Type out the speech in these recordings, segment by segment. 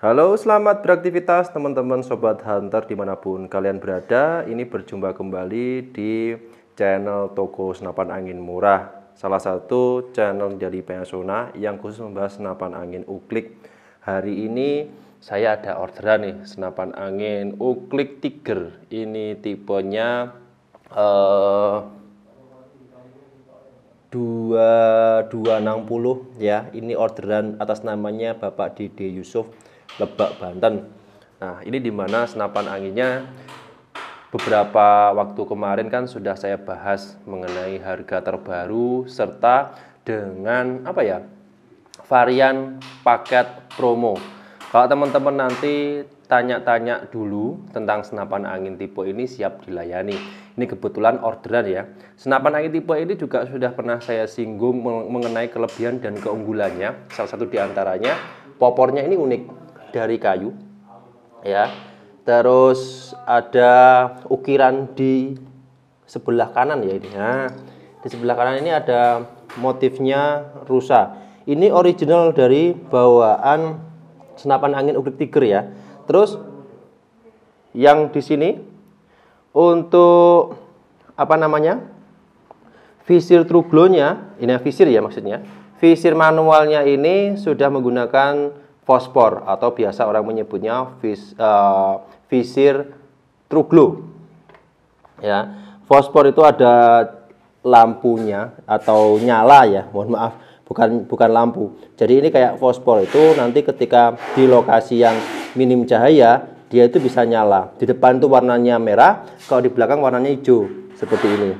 Halo, selamat beraktivitas teman-teman Sobat Hunter dimanapun kalian berada. Ini berjumpa kembali di channel Toko Senapan Angin Murah. Salah satu channel dari Payasona yang khusus membahas senapan angin uklik. Hari ini saya ada orderan nih, senapan angin uklik Tiger. Ini tipenya eh, uh, 2260 ya. Ini orderan atas namanya Bapak Dede Yusuf Lebak, Banten. Nah, ini di mana senapan anginnya beberapa waktu kemarin kan sudah saya bahas mengenai harga terbaru serta dengan apa ya? varian paket promo. Kalau teman-teman nanti tanya-tanya dulu tentang senapan angin tipe ini siap dilayani. Ini kebetulan orderan ya. Senapan angin tipe ini juga sudah pernah saya singgung mengenai kelebihan dan keunggulannya. Salah satu diantaranya popornya ini unik dari kayu ya terus ada ukiran di sebelah kanan ya ini nah di sebelah kanan ini ada motifnya rusa ini original dari bawaan senapan angin ukir tiger ya terus yang di sini untuk apa namanya visir truglonya? ini ya, visir ya maksudnya visir manualnya ini sudah menggunakan fosfor atau biasa orang menyebutnya vis, uh, eh, visir truglo. Ya, fosfor itu ada lampunya atau nyala ya, mohon maaf, bukan bukan lampu. Jadi ini kayak fosfor itu nanti ketika di lokasi yang minim cahaya, dia itu bisa nyala. Di depan tuh warnanya merah, kalau di belakang warnanya hijau seperti ini.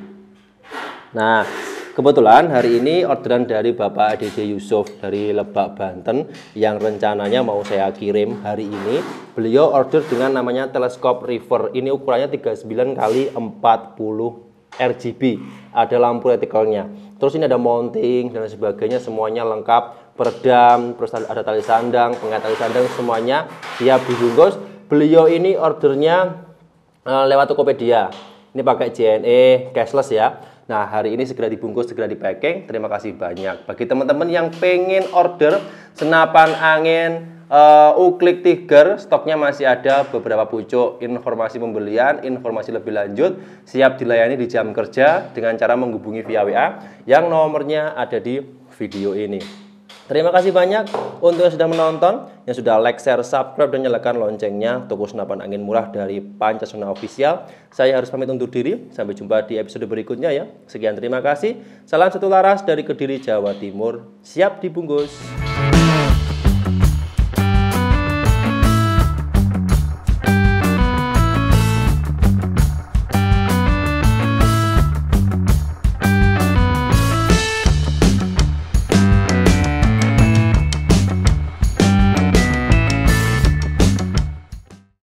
Nah, Kebetulan hari ini orderan dari Bapak Dede Yusuf dari Lebak Banten yang rencananya mau saya kirim hari ini. Beliau order dengan namanya teleskop river. Ini ukurannya 39 kali 40 RGB, ada lampu retikelnya. Terus ini ada mounting dan sebagainya semuanya lengkap, peredam, terus ada tali sandang, pengait tali sandang semuanya siap dibungkus. Beliau ini ordernya eh, lewat Tokopedia. Ini pakai JNE cashless ya. Nah, hari ini segera dibungkus, segera di-packing. Terima kasih banyak. Bagi teman-teman yang pengen order senapan angin uh, Uklik Tiger, stoknya masih ada beberapa pucuk. Informasi pembelian, informasi lebih lanjut, siap dilayani di jam kerja dengan cara menghubungi via WA yang nomornya ada di video ini. Terima kasih banyak untuk yang sudah menonton, yang sudah like, share, subscribe, dan nyalakan loncengnya Toko Senapan Angin Murah dari Pancasona Official. Saya harus pamit untuk diri, sampai jumpa di episode berikutnya ya. Sekian terima kasih. Salam satu laras dari Kediri, Jawa Timur. Siap dibungkus.